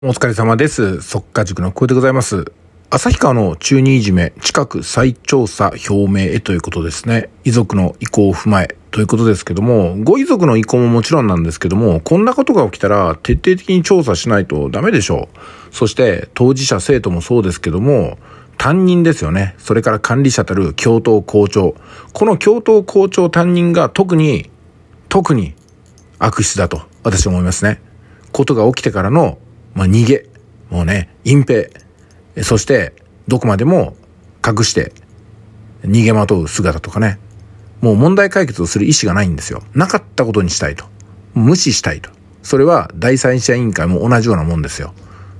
お疲れ様です。速化塾の久でございます。旭川の中二いじめ、近く再調査表明へということですね。遺族の意向を踏まえということですけども、ご遺族の意向ももちろんなんですけども、こんなことが起きたら徹底的に調査しないとダメでしょう。そして当事者生徒もそうですけども、担任ですよね。それから管理者たる教頭校長。この教頭校長担任が特に、特に悪質だと私は思いますね。ことが起きてからのまあ、逃げ、もうね、隠蔽、そして、どこまでも隠して、逃げまとう姿とかね、もう問題解決をする意思がないんですよ。なかったことにしたいと。無視したいと。それは第三者委員会も同じようなもんですよ。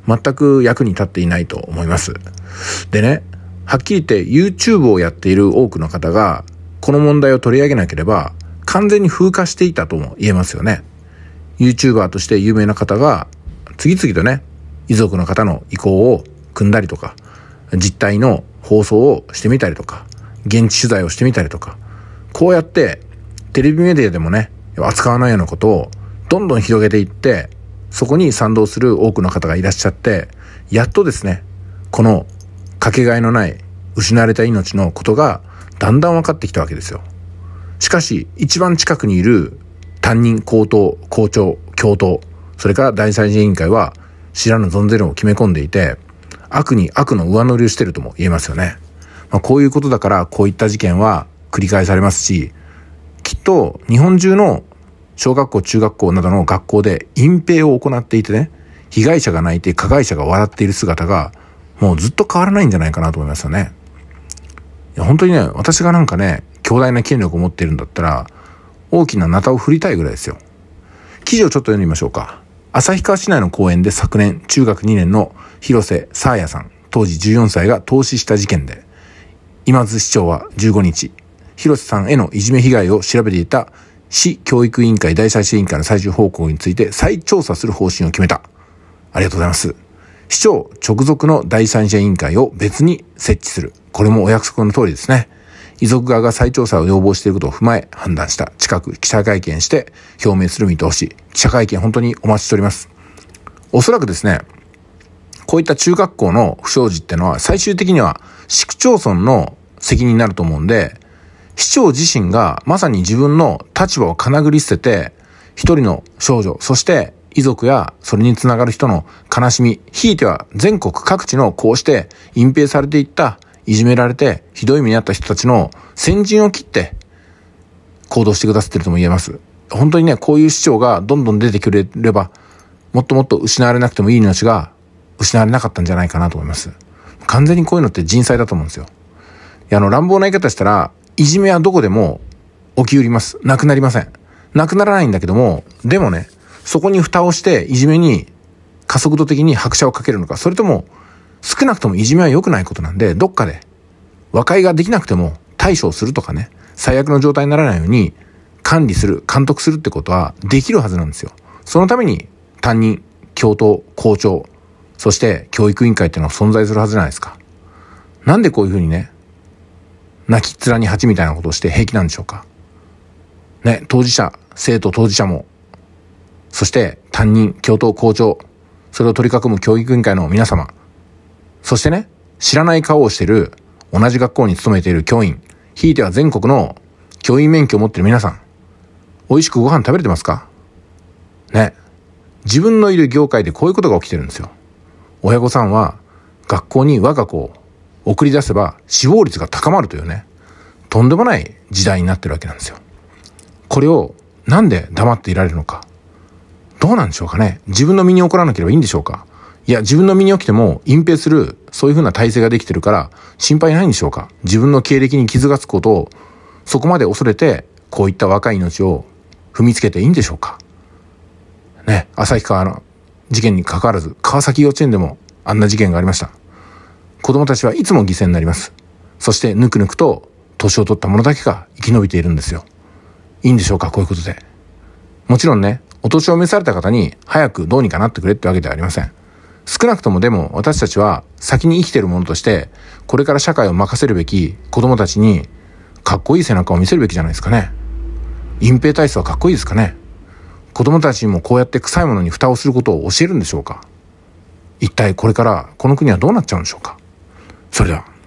全く役に立っていないと思います。でね、はっきり言って YouTube をやっている多くの方が、この問題を取り上げなければ、完全に風化していたとも言えますよね。YouTuber として有名な方が、次々とね、遺族の方の意向を組んだりとか、実態の放送をしてみたりとか、現地取材をしてみたりとか、こうやってテレビメディアでもね、扱わないようなことをどんどん広げていって、そこに賛同する多くの方がいらっしゃって、やっとですね、このかけがえのない失われた命のことがだんだん分かってきたわけですよ。しかし、一番近くにいる担任、高等、校長、教頭、それから第三次委員会は知らぬ存ぜるを決め込んでいて、悪に悪の上乗りをしてるとも言えますよね。まあ、こういうことだから、こういった事件は繰り返されますし、きっと日本中の小学校、中学校などの学校で隠蔽を行っていてね、被害者が泣いて加害者が笑っている姿が、もうずっと変わらないんじゃないかなと思いますよね。いや本当にね、私がなんかね、強大な権力を持っているんだったら、大きなナタを振りたいぐらいですよ。記事をちょっと読んでみましょうか。旭川市内の公園で昨年、中学2年の広瀬沙耶さん、当時14歳が投資した事件で、今津市長は15日、広瀬さんへのいじめ被害を調べていた市教育委員会第三者委員会の最終報告について再調査する方針を決めた。ありがとうございます。市長直属の第三者委員会を別に設置する。これもお約束の通りですね。遺族側が再調査を要望していることを踏まえ判断した。近く記者会見して表明する見通し。記者会見本当にお待ちしております。おそらくですね、こういった中学校の不祥事ってのは最終的には市区町村の責任になると思うんで、市長自身がまさに自分の立場をかなぐり捨てて、一人の少女、そして遺族やそれにつながる人の悲しみ、ひいては全国各地のこうして隠蔽されていったいじめられて、ひどい目に遭った人たちの先陣を切って、行動してくださってるとも言えます。本当にね、こういう市長がどんどん出てくれれば、もっともっと失われなくてもいい命が失われなかったんじゃないかなと思います。完全にこういうのって人災だと思うんですよ。いや、あの、乱暴な言い方したら、いじめはどこでも起きうります。なくなりません。なくならないんだけども、でもね、そこに蓋をしていじめに加速度的に拍車をかけるのか、それとも少なくともいじめは良くないことなんで、どっかで和解ができなくても対処をするとかね、最悪の状態にならないように管理する、監督するってことはできるはずなんですよ。そのために担任、教頭、校長、そして教育委員会っていうのは存在するはずじゃないですか。なんでこういうふうにね、泣きっ面に蜂みたいなことをして平気なんでしょうか。ね、当事者、生徒当事者も、そして担任、教頭、校長、それを取り囲む教育委員会の皆様、そしてね、知らない顔をしてる、同じ学校に勤めている教員、ひいては全国の教員免許を持ってる皆さん、美味しくご飯食べれてますかね。自分のいる業界でこういうことが起きてるんですよ。親御さんは学校に我が子を送り出せば死亡率が高まるというね、とんでもない時代になってるわけなんですよ。これをなんで黙っていられるのか。どうなんでしょうかね自分の身に起こらなければいいんでしょうかいや、自分の身に起きても隠蔽する、そういうふうな体制ができてるから、心配ないんでしょうか自分の経歴に傷がつくことを、そこまで恐れて、こういった若い命を踏みつけていいんでしょうかね、旭川の事件に関わらず、川崎幼稚園でもあんな事件がありました。子供たちはいつも犠牲になります。そして、ぬくぬくと、年を取った者だけが生き延びているんですよ。いいんでしょうかこういうことで。もちろんね、お年を召された方に早くどうにかなってくれってわけではありません。少なくともでも私たちは先に生きてるものとして、これから社会を任せるべき子供たちに、かっこいい背中を見せるべきじゃないですかね。隠蔽体質はかっこいいですかね。子供たちにもこうやって臭いものに蓋をすることを教えるんでしょうか一体これからこの国はどうなっちゃうんでしょうかそれでは。